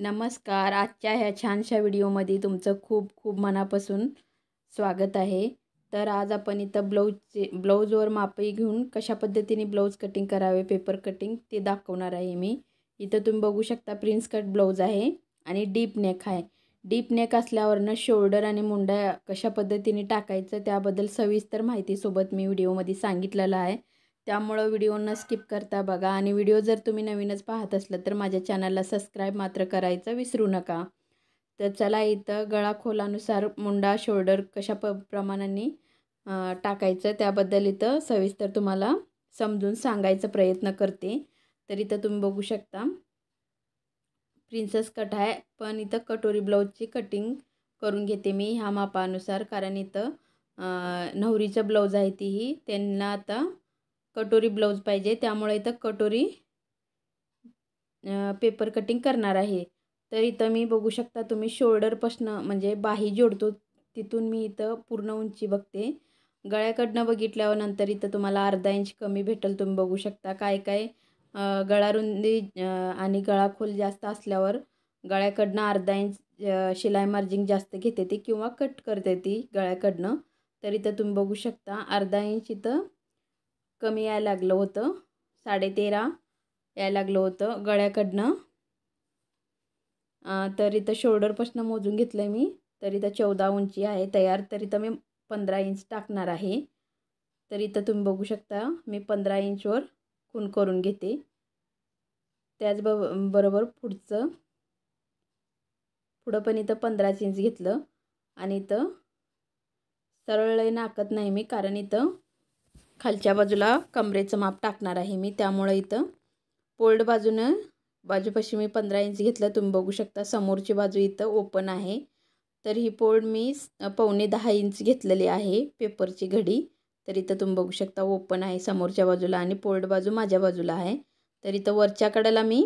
नमस्कार आजच्या ह्या छानशा व्हिडिओमध्ये तुमचं खूप खूप मनापासून स्वागत आहे तर आज आपण इथं ब्लाऊजचे ब्लाऊजवर मापही घेऊन कशा पद्धतीने ब्लाऊज कटिंग करावे पेपर कटिंग ते दाखवणार आहे मी इथं तुम्ही बघू शकता प्रिन्स कट ब्लाऊज आहे आणि डीप नेक आहे डीप नेक असल्यावरनं शोल्डर आणि मुंडा कशा पद्धतीने टाकायचं त्याबद्दल सविस्तर माहितीसोबत मी व्हिडिओमध्ये सांगितलेलं आहे त्यामुळं व्हिडिओ न स्किप करता बघा आणि व्हिडिओ जर तुम्ही नवीनच पाहत असलं तर माझ्या चॅनलला सबस्क्राईब मात्र करायचं विसरू नका तर चला इथं गळा खोलानुसार मुंडा शोल्डर कशा प प्रमाणाने टाकायचं त्याबद्दल इथं सविस्तर तुम्हाला समजून सांगायचा प्रयत्न करते तर इथं तुम्ही बघू शकता प्रिन्सेस कट आहे पण इथं कटोरी ब्लाऊजची कटिंग करून घेते मी ह्या मापानुसार कारण इथं नवरीचं ब्लाऊज आहे तीही त्यांना आता कटोरी ब्लाउज पाहिजे त्यामुळे इथं कटोरी पेपर कटिंग करणार आहे तर इथं मी बघू शकता तुम्ही शोल्डरपासनं म्हणजे बाही जोडतो तिथून मी इथं पूर्ण उंची बघते गळ्याकडनं बघितल्यावर नंतर इथं तुम्हाला अर्धा इंच कमी भेटेल तुम्ही बघू शकता काय काय गळारुंदी आणि खोल जास्त असल्यावर गळ्याकडनं अर्धा इंच शिलाई मार्जिंग जास्त घेते ती किंवा कट करते ती गळ्याकडनं तर इथं तुम्ही बघू शकता अर्धा इंच इथं कमी यायला लागलं होतं साडेतेरा यायला लागलं होतं गळ्याकडनं तर इथं शोल्डरपासून मोजून घेतलं मी तर इथं चौदा उंची आहे तयार तर इथं मी पंधरा इंच टाकणार आहे तर इथं तुम्ही बघू शकता मी पंधरा इंचवर खून करून घेते त्याचब बरोबर पुढचं पुढं पण इथं पंधराच इंच घेतलं आणि इथं सरळ नाकत नाही मी कारण इथं खालच्या बाजूला कमरेचं माप टाकणार आहे मी त्यामुळं इथं पोल्ड बाजूनं बाजूपाशी मी पंधरा इंच घेतलं तुम्ही बघू शकता समोरची बाजू इथं ओपन आहे तर ही पोल्ड मी पावणे दहा इंच घेतलेली आहे पेपरची घडी तर इथं तुम्ही बघू शकता ओपन आहे समोरच्या बाजूला आणि पोल्ड बाजू माझ्या बाजूला आहे तर इथं वरच्या कडेला मी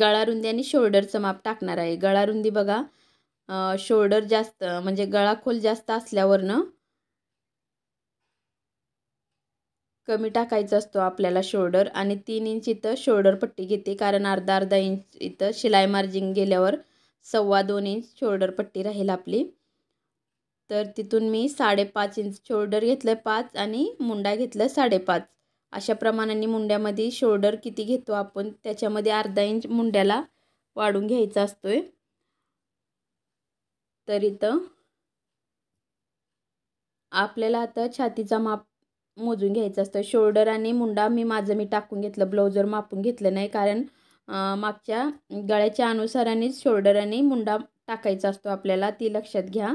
गळारुंदी आणि शोल्डरचं माप टाकणार आहे गळारुंदी बघा शोल्डर जास्त म्हणजे गळाखोल जास्त असल्यावरनं कमी टाकायचा असतो आपल्याला शोल्डर आणि तीन इंच इथं शोल्डर पट्टी घेते कारण अर्धा अर्धा इंच इथं शिलाई मार्जिंग गेल्यावर सव्वा दोन इंच शोल्डर पट्टी राहील आपली तर तिथून मी साडेपाच इंच शोल्डर घेतलं पाच आणि मुंडा घेतलं साडेपाच अशा प्रमाणाने मुंड्यामध्ये शोल्डर किती घेतो आपण त्याच्यामध्ये अर्धा इंच मुंड्याला वाढून घ्यायचा असतोय तर इथं आपल्याला आता छातीचा माप मोजून घ्यायचं असतं शोल्डर आणि मुंडा मी माझं मी टाकून घेतलं ब्लाऊजवर मापून घेतलं नाही कारण मागच्या गळ्याच्या अनुसारानेच शोल्डर आणि मुंडा टाकायचा असतो आपल्याला ती लक्षात घ्या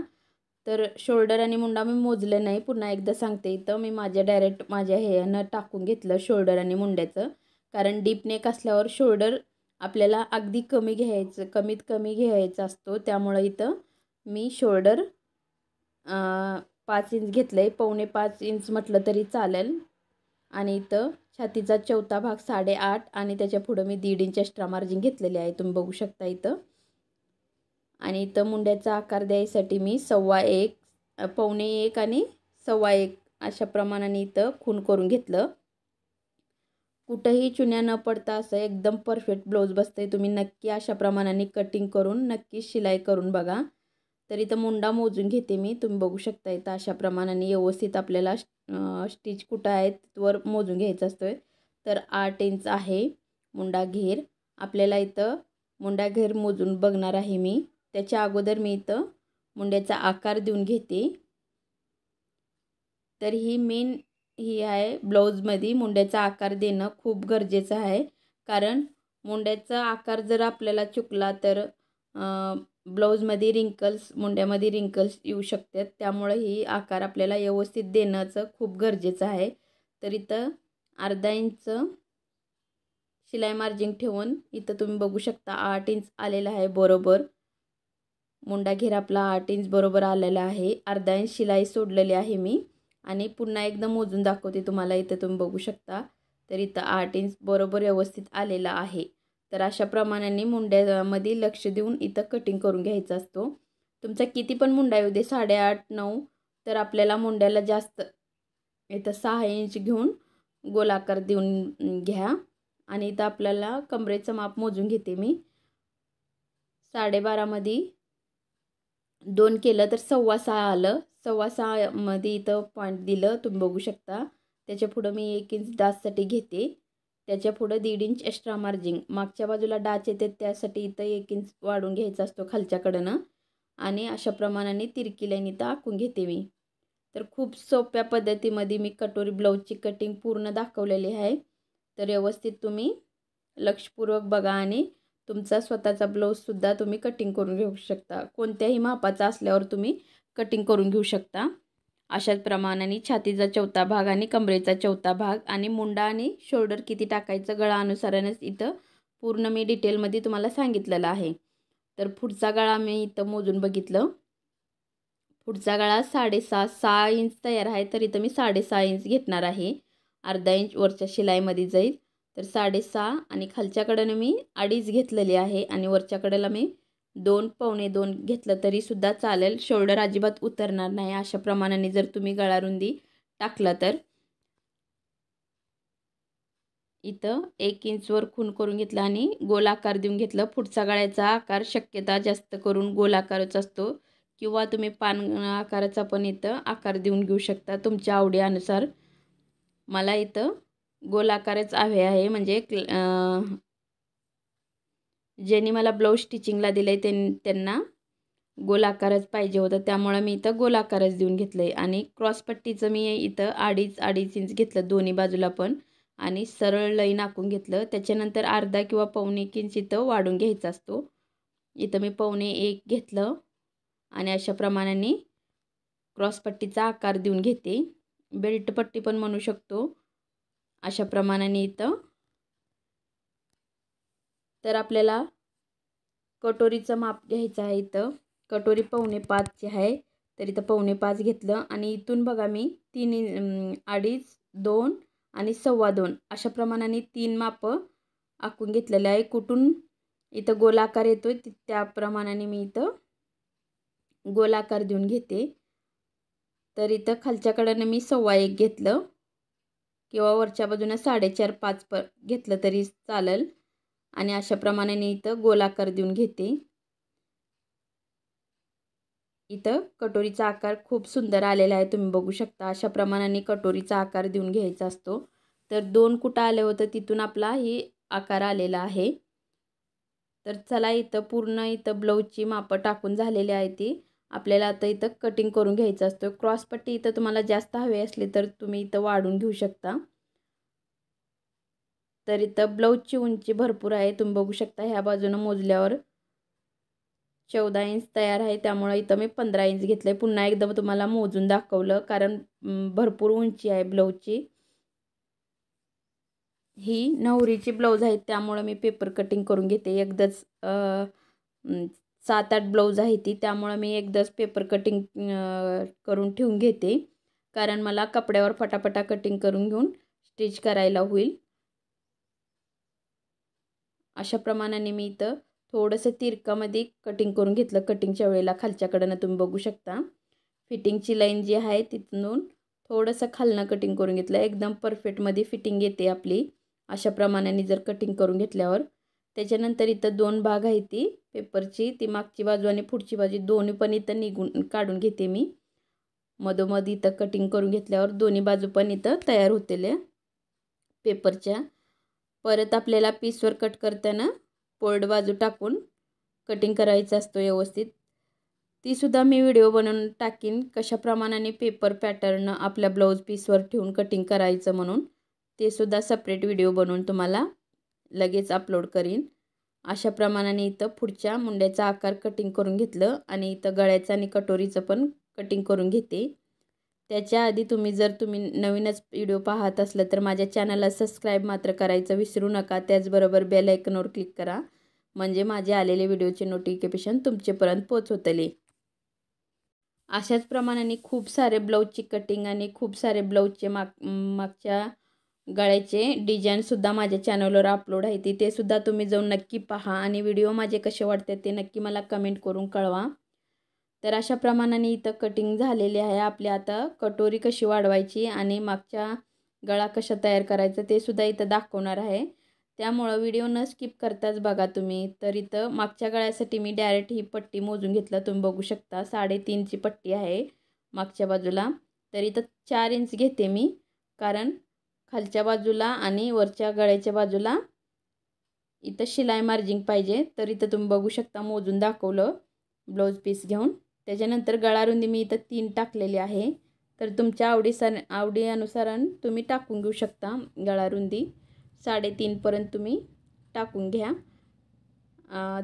तर शोल्डर आणि मुंडा मी मोजलं नाही पुन्हा एकदा सांगते इथं मी माझ्या डायरेक्ट माझ्या यानं टाकून घेतलं शोल्डर आणि मुंड्याचं कारण डीप नेक असल्यावर शोल्डर आपल्याला अगदी कमी घ्यायचं कमीत कमी घ्यायचा असतो त्यामुळं इथं मी शोल्डर पाच इंच घेतलं आहे पावणे पाच इंच म्हटलं तरी चालेल आणि इथं छातीचा चौथा भाग साडेआठ आणि त्याच्या पुढं मी दीड इंच एक्स्ट्रा मार्जिन घेतलेली आहे तुम्ही बघू शकता इथं आणि इथं मुंड्याचा आकार द्यायसाठी मी सव्वा एक पावणे एक आणि सव्वा एक अशा प्रमाणाने इथं खून करून घेतलं कुठंही चुन्या न पडता असं एकदम परफेक्ट ब्लाऊज बसतं आहे तुम्ही नक्की अशा प्रमाणाने कटिंग करून नक्की शिलाई करून बघा तर इथं मुंडा मोजून घेते मी तुम्ही बघू शकता इथं अशा प्रमाणाने व्यवस्थित आपल्याला स्टिच कुठं आहे वर मोजून घ्यायचा असतो तर आठ इंच आहे मुंडा घेर आपल्याला इथं मुंडा घेर मोजून बघणार आहे मी त्याच्या अगोदर मी इथं मुंड्याचा आकार देऊन घेते तर ही मेन ही आहे ब्लाऊजमध्ये मुंड्याचा आकार देणं खूप गरजेचं आहे कारण मुंड्याचा आकार जर आपल्याला चुकला तर ब्लाऊजमध्ये रिंकल्स मुंड्यामध्ये रिंकल्स येऊ शकतात त्यामुळे ही आकार आपल्याला व्यवस्थित देण्याचं खूप गरजेचं आहे तर इथं अर्धा इंच शिलाई मार्जिंग ठेवून इथं तुम्ही बघू शकता आठ इंच आलेला आहे बरोबर मुंडा घेर आपला आठ इंच बरोबर आलेला आहे अर्धा इंच शिलाई सोडलेली आहे मी आणि पुन्हा एकदा मोजून दाखवते तुम्हाला इथं तुम्ही बघू शकता तर इथं आठ इंच बरोबर व्यवस्थित आलेला आहे तर अशा प्रमाणाने मुंड्यामध्ये लक्ष देऊन इथं कटिंग करून घ्यायचा असतो तुमचा किती पण मुंडा येऊ दे साडेआठ नऊ तर आपल्याला मुंड्याला जास्त इथं सहा इंच घेऊन गोलाकार देऊन घ्या आणि इथं आपल्याला कमरेचं माप मोजून घेते मी साडेबारामध्ये दोन केलं तर सव्वा सहा आलं सव्वा सहामध्ये इथं पॉईंट दिलं तुम्ही बघू शकता त्याच्या पुढं मी एक इंच दाससाठी घेते त्याच्या पुढं दीड इंच एक्स्ट्रा मार्जिंग मागच्या बाजूला डाच येते त्यासाठी इथं एक इंच वाढून घ्यायचा असतो खालच्याकडनं आणि अशा प्रमाणाने तिरकी लाईन इथं आखून घेते मी तर खूप सोप्या पद्धतीमध्ये मी कटोरी ब्लाऊजची कटिंग पूर्ण दाखवलेली आहे तर व्यवस्थित तुम्ही लक्षपूर्वक बघा आणि तुमचा स्वतःचा ब्लाऊजसुद्धा तुम्ही कटिंग करून घेऊ शकता कोणत्याही मापाचा असल्यावर तुम्ही कटिंग करून घेऊ शकता अशाच प्रमाणाने छातीचा चौथा भाग आणि कमरेचा चौथा भाग आणि मुंडा आणि शोल्डर किती टाकायचं गळा गळानुसारानंच इथं पूर्ण मी डिटेलमध्ये तुम्हाला सांगितलेलं आहे तर पुढचा गळा मी इथं मोजून बघितलं पुढचा गळा साडेसहा सहा इंच तयार आहे तर इथं मी साडेसहा इंच घेतणार आहे अर्धा इंच वरच्या शिलाईमध्ये जाईल तर साडेसहा आणि खालच्याकडनं मी अडीच घेतलेली आहे आणि वरच्या मी दोन पावणे दोन घेतलं तरीसुद्धा चालेल शोल्डर अजिबात उतरणार नाही अशा प्रमाणाने जर तुम्ही गळारुंदी टाकला तर इथं एक इंचवर खून करून घेतलं आणि गोल आकार देऊन घेतलं पुढचा गळ्याचा आकार शक्यता जास्त करून गोलाकारच असतो किंवा तुम्ही पान आकाराचा पण इथं आकार देऊन घेऊ शकता तुमच्या आवडीनुसार मला इथं गोलाकारच हवे आहे म्हणजे ज्यांनी मला ब्लाऊज स्टिचिंगला दिलं आहे त्यांना गोलाकारच पाहिजे होतं त्यामुळं मी इथं गोलाकारच देऊन घेतलं आहे आणि क्रॉसपट्टीचं मी इथं अडीच अडीच इंच घेतलं दोन्ही बाजूला पण आणि सरळ लईन आखून घेतलं त्याच्यानंतर अर्धा किंवा पावणे एक इंच इथं वाढून घ्यायचा असतो इथं मी पावणे एक घेतलं आणि अशा प्रमाणाने क्रॉसपट्टीचा आकार देऊन घेते बेल्टपट्टी पण म्हणू शकतो अशा प्रमाणाने इथं तर आपल्याला कटोरीचं माप घ्यायचं आहे इथं कटोरी पावणे पाचची आहे तर इथं पावणे पाच घेतलं आणि इथून बघा मी तीन अडीच दोन आणि सव्वा दोन अशा प्रमाणाने तीन मापं आखून घेतलेले आहे कुठून इथं गोलाकार येतो आहे त्या प्रमाणाने मी इथं गोलाकार देऊन घेते तर इथं खालच्याकडनं मी सव्वा एक घेतलं किंवा वरच्या बाजूनं साडेचार पाच प घेतलं तरी चालेल आणि अशाप्रमाणे मी इथं गोलाकार देऊन घेते इथं कटोरीचा आकार खूप सुंदर आलेला आहे तुम्ही बघू शकता अशा प्रमाणाने कटोरीचा आकार देऊन घ्यायचा असतो तर दोन कुठं आले होतं तिथून आपला ही आकार आलेला आहे तर चला इथं पूर्ण इथं ब्लाऊजची मापं टाकून झालेली आहे ती आपल्याला आता इथं कटिंग करून घ्यायचं असतो क्रॉसपट्टी इथं तुम्हाला जास्त हवे असले तर तुम्ही इथं वाढून घेऊ शकता तर इथं ब्लाऊजची उंची भरपूर आहे तुम्ही बघू शकता ह्या बाजूनं मोजल्यावर चौदा इंच तयार आहे त्यामुळं इथं मी पंधरा इंच घेतलं आहे पुन्हा एकदम तुम्हाला मोजून दाखवलं कारण भरपूर उंची आहे ब्लाऊजची ही नवरीची ब्लाऊज आहे त्यामुळं मी पेपर कटिंग करून घेते एकदाच सात आठ ब्लाऊज आहे ती त्यामुळं मी एकदाच पेपर कटिंग करून ठेवून घेते कारण मला कपड्यावर फटाफटा कटिंग करून घेऊन स्टिच करायला होईल अशा प्रमाणाने मी इथं थोडंसं तिरकामध्ये कटिंग करून घेतलं कटिंगच्या वेळेला खालच्याकडनं तुम्ही बघू शकता फिटिंगची लाईन जी आहे तिथून थोडंसं खालनं कटिंग करून घेतलं एकदम परफेक्टमध्ये फिटिंग येते आपली अशा प्रमाणाने जर कटिंग करून घेतल्यावर त्याच्यानंतर इथं दोन भाग आहे ती पेपरची ती मागची बाजू आणि पुढची बाजू दोन्ही पण इथं निघून काढून घेते मी मधोमध इथं कटिंग करून घेतल्यावर दोन्ही बाजू पण इथं तयार होतेल्या पेपरच्या परत आपल्याला पीसवर कट करताना पोर्ड बाजू टाकून कटिंग करायचा असतो व्यवस्थित तीसुद्धा मी व्हिडिओ बनवून टाकीन कशाप्रमाणाने पेपर पॅटर्न आपल्या ब्लाऊज पीसवर ठेवून कटिंग करायचं म्हणून ते सुद्धा सपरेट व्हिडिओ बनवून तुम्हाला लगेच अपलोड करीन अशा प्रमाणाने इथं पुढच्या मुंड्याचा आकार कटिंग करून घेतलं आणि इथं गळ्याचं आणि कटोरीचं पण कटिंग करून घेते त्याच्या आधी तुम्ही जर तुम्ही नवीनच व्हिडिओ पाहत असलं तर माझ्या चॅनलला सबस्क्राईब मात्र करायचं विसरू नका त्याचबरोबर बेल क्लिक करा म्हणजे माझे आलेले व्हिडिओचे नोटिफिकेशन तुमचेपर्यंत पोचवतले अशाच प्रमाणाने खूप सारे ब्लाऊजची कटिंग आणि खूप सारे ब्लाऊजचे माग मागच्या गळ्याचे डिझाईनसुद्धा माझ्या चॅनलवर अपलोड आहे ती तेसुद्धा सुद्धा तुम्ही जाऊन नक्की पहा आणि व्हिडिओ माझे कसे वाटते ते नक्की मला कमेंट करून कळवा तर अशा प्रमाणाने इथं कटिंग झालेली आहे आपली आता कटोरी कशी वाढवायची आणि मागच्या गळा कशा तयार करायचं ते सुद्धा इथं दाखवणार आहे त्यामुळं व्हिडिओ न स्किप करताच बघा तुम्ही तर इथं मागच्या गळ्यासाठी मी डायरेक्ट ही पट्टी मोजून घेतलं तुम्ही बघू शकता साडेतीनची पट्टी आहे मागच्या बाजूला तर इथं चार इंच घेते मी कारण खालच्या बाजूला आणि वरच्या गळ्याच्या बाजूला इथं शिलाई मार्जिंग पाहिजे तर इथं तुम्ही बघू शकता मोजून दाखवलं ब्लाऊज पीस घेऊन त्याच्यानंतर गळारुंदी मी इथं तीन टाकलेली आहे तर तुमच्या आवडी अनुसारान तुम्ही टाकून घेऊ शकता गळारुंदी साडेतीनपर्यंत तुम्ही टाकून घ्या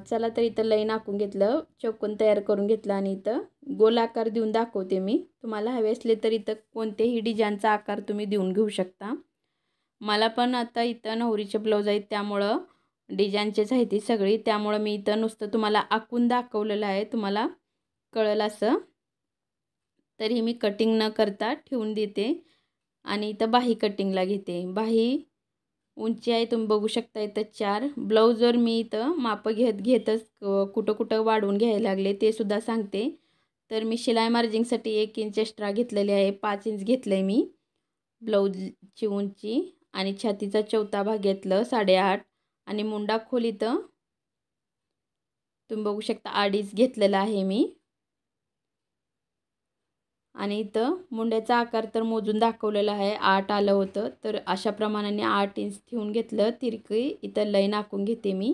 चला तर इथं लई नाकून घेतलं चौकोन तयार करून घेतलं आणि इथं गोल आकार देऊन दाखवते मी तुम्हाला हवे असले तर इथं कोणतेही डिझाईनचा आकार तुम्ही देऊन घेऊ शकता मला पण आता इथं नवरीचे ब्लाऊज आहेत त्यामुळं डिझाईनचेच आहे ती सगळी त्यामुळं मी इथं नुसतं तुम्हाला आखून दाखवलेलं आहे तुम्हाला कळलं असं तर ही मी कटिंग न करता ठेवून देते आणि इथं बाही कटिंगला घेते बाही उंची आहे तुम्ही बघू शकता इथं चार ब्लाऊजवर मी इथं मापं घेत घेतच कुठं कुठं वाढवून घ्यायला लागले ते सुद्धा सांगते तर मी शिलाई मार्जिंगसाठी एक इंच एक्स्ट्रा घेतलेली आहे पाच इंच घेतलं आहे मी ब्लाऊजची उंची आणि छातीचा चौथा भाग घेतलं साडेआठ आणि मुंडा खोल तुम्ही बघू शकता अडीच घेतलेला आहे मी आणि इथं मुंड्याचा आकार तर मोजून दाखवलेला आहे आठ आलं होतं तर अशा प्रमाणाने आठ इंच ठेवून घेतलं तिरकी इथं लईन आखून घेते मी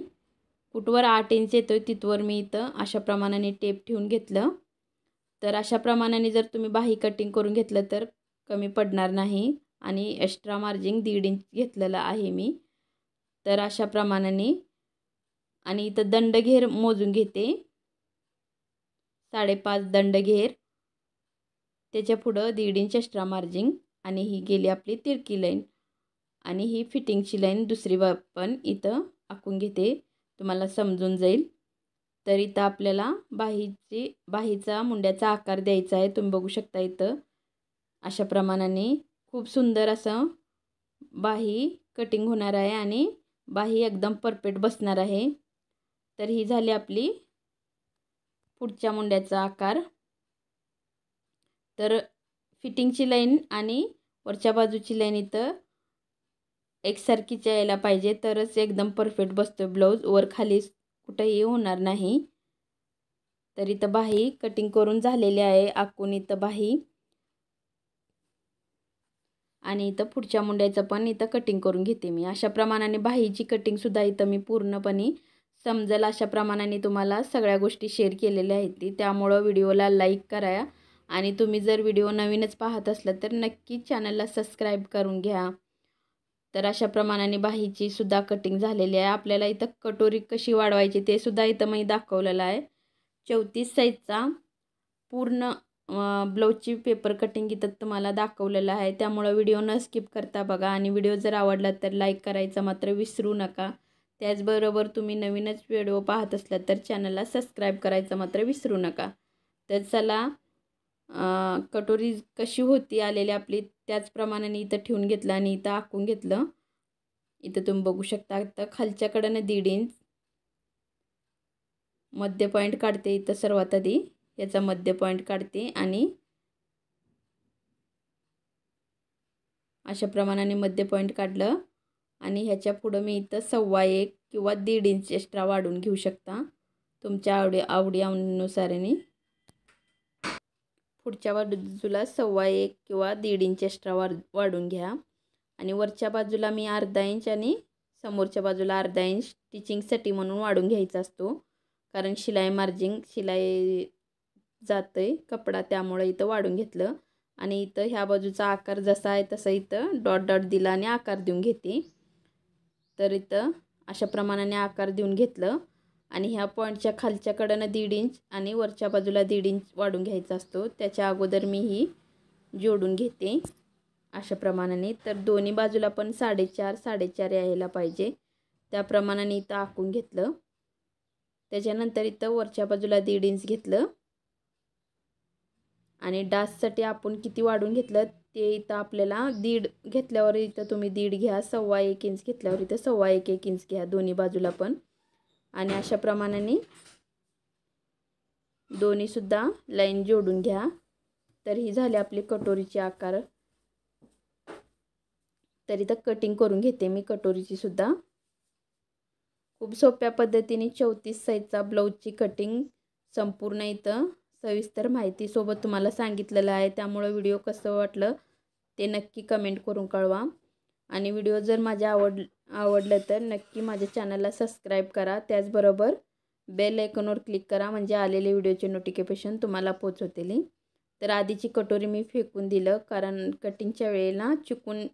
कुठवर आठ इंच येतो तिथवर मी इथं अशा प्रमाणाने टेप ठेवून घेतलं तर अशा प्रमाणाने जर तुम्ही बाही कटिंग करून घेतलं तर कमी पडणार नाही आणि एक्स्ट्रा मार्जिन दीड इंच घेतलेलं आहे मी तर अशा प्रमाणाने आणि इथं दंडघेर मोजून घेते साडेपाच दंडघेर त्याच्या पुढं दीड इंच एक्स्ट्रा मार्जिंग आणि ही गेली आपली तिरकी लाईन आणि ही फिटिंगची लाईन दुसरी बा पण इथं आखून घेते तुम्हाला समजून जाईल तर इथं आपल्याला बाहीची बाहीचा मुंड्याचा आकार द्यायचा आहे तुम्ही बघू शकता इथं अशा प्रमाणाने खूप सुंदर असं बाही कटिंग होणार आहे आणि बाही एकदम परफेक्ट बसणार आहे तर ही झाली आपली पुढच्या मुंड्याचा आकार तर फिटिंगची लाईन आणि वरच्या बाजूची लाईन इथं एकसारखीच्या यायला पाहिजे तरच एकदम परफेक्ट बसतो ब्लाऊज वर खाली कुठंही होणार नाही तर इथं बाही कटिंग करून झालेली आहे आकून इथं बाही आणि इथं पुढच्या मुंड्याचं पण इथं कटिंग करून घेते मी अशा प्रमाणाने बाहीची कटिंगसुद्धा इथं मी पूर्णपणे समजेल अशा प्रमाणाने तुम्हाला सगळ्या गोष्टी शेअर केलेल्या आहेत ती त्यामुळं व्हिडिओला लाईक करा आणि तुम्ही जर व्हिडिओ नवीनच पाहत असला तर नक्की चॅनलला सबस्क्राईब करून घ्या तर अशा प्रमाणाने बाहीची सुद्धा कटिंग झालेली आहे आपल्याला इथं कटोरी कशी वाढवायची ते सुद्धा इथं मी दाखवलेलं आहे चौतीस साईजचा पूर्ण ब्लाऊजची पेपर कटिंग इथं तुम्हाला दाखवलेलं आहे त्यामुळं व्हिडिओ न स्किप करता बघा आणि व्हिडिओ जर आवडला तर लाईक करायचा मात्र विसरू नका त्याचबरोबर तुम्ही नवीनच व्हिडिओ पाहत असलात तर चॅनलला सबस्क्राईब करायचं मात्र विसरू नका तर चला कटोरी कशी होती आलेली आपली त्याचप्रमाणाने इथं ठेवून घेतलं आणि इथं आखून घेतलं इथं तुम्ही बघू शकता तर खालच्याकडनं दीड इंच मध्य पॉईंट काढते इथं सर्वात आधी याचा मध्य पॉईंट काढते आणि अशा प्रमाणाने मध्य पॉईंट काढलं आणि ह्याच्या पुढं मी इथं सव्वा एक किंवा दीड इंच एक्स्ट्रा वाढून घेऊ शकता तुमच्या आवडी आवडी अनुसाराने पुढच्या बाजूला सव्वा एक किंवा दीड इंच एक्स्ट्रा वाढ वाढून घ्या आणि वरच्या बाजूला मी अर्धा इंच आणि समोरच्या बाजूला अर्धा इंच स्टिचिंगसाठी म्हणून वाढून घ्यायचा असतो कारण शिलाई मार्जिंग शिलाई जातं आहे कपडा त्यामुळे इथं वाढून घेतलं आणि इथं ह्या बाजूचा आकार जसा आहे तसा इथं डॉट डॉट दिला आणि आकार देऊन घेते तर इथं अशा प्रमाणाने आकार देऊन घेतलं आणि ह्या पॉईंटच्या खालच्याकडनं दीड इंच आणि वरच्या बाजूला दीड इंच वाढून घ्यायचा असतो त्याच्या अगोदर मी ही जोडून घेते अशा प्रमाणाने तर दोन्ही बाजूला पण साडेचार साडेचार यायला पाहिजे त्या इथं आखून घेतलं त्याच्यानंतर इथं वरच्या बाजूला दीड इंच घेतलं आणि डाससाठी आपण किती वाढून घेतलं ते इथं आपल्याला दीड घेतल्यावर इथं तुम्ही दीड घ्या सव्वा एक इंच घेतल्यावर इथं सव्वा एक एक इंच घ्या दोन्ही बाजूला पण आणि अशा प्रमाणाने दोन्हीसुद्धा लाईन जोडून घ्या तर ही झाली आपली कटोरीचे आकार तर इथं कटिंग करून घेते मी कटोरीची सुद्धा खूप सोप्या पद्धतीने चौतीस साईजचा ब्लाऊजची कटिंग संपूर्ण इथं सविस्तर माहितीसोबत तुम्हाला सांगितलेलं आहे त्यामुळं व्हिडिओ कसं वाटलं ते नक्की कमेंट करून कळवा आणि व्हिडिओ जर माझ्या आवड आवडलं तर नक्की माझ्या चॅनलला सबस्क्राईब करा त्याचबरोबर बेल आयकॉनवर क्लिक करा म्हणजे आलेले व्हिडिओचे नोटिफिकेशन तुम्हाला पोचवतील तर आधीची कटोरी मी फेकून दिलं कारण कटिंगच्या वेळेला चुकून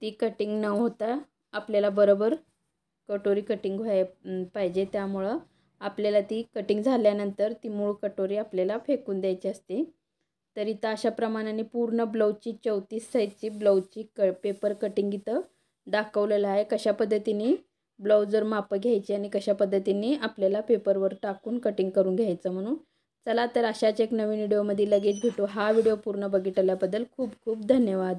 ती कटिंग न होता आपल्याला बरोबर कटोरी कटिंग व्हाय पाहिजे त्यामुळं आपल्याला ती कटिंग झाल्यानंतर ती मूळ कटोरी आपल्याला फेकून द्यायची असते तर इथं अशा प्रमाणाने पूर्ण ब्लाऊजची चौतीस साईजची ब्लाऊजची क पेपर कटिंग इथं दाखवलेलं आहे कशा पद्धतीने ब्लाऊजवर मापं घ्यायची आणि कशा पद्धतीने आपल्याला पेपरवर टाकून कटिंग करून घ्यायचं म्हणून चला तर अशाच एक नवीन व्हिडिओमध्ये लगेच भेटू हा व्हिडिओ पूर्ण बघितल्याबद्दल खूप खूप धन्यवाद